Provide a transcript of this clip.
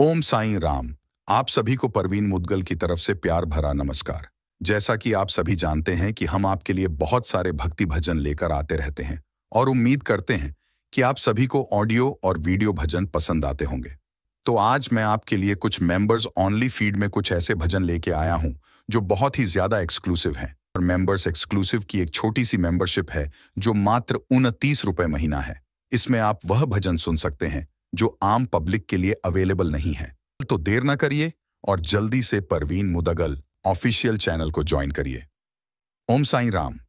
ओम साई राम आप सभी को परवीन मुदगल की तरफ से प्यार भरा नमस्कार जैसा कि आप सभी जानते हैं कि हम आपके लिए बहुत सारे भक्ति भजन लेकर आते रहते हैं और उम्मीद करते हैं कि आप सभी को ऑडियो और वीडियो भजन पसंद आते होंगे तो आज मैं आपके लिए कुछ मेंबर्स ओनली फीड में कुछ ऐसे भजन लेके आया हूं जो बहुत ही ज्यादा एक्सक्लूसिव हैं और मेंबर्स एक्सक्लूसिव की एक छोटी सी मेंबरशिप है जो मात्र उनतीस रुपये महीना है इसमें आप वह भजन सुन सकते हैं जो आम पब्लिक के लिए अवेलेबल नहीं है तो देर ना करिए और जल्दी से परवीन मुदगल ऑफिशियल चैनल को ज्वाइन करिए ओम साई राम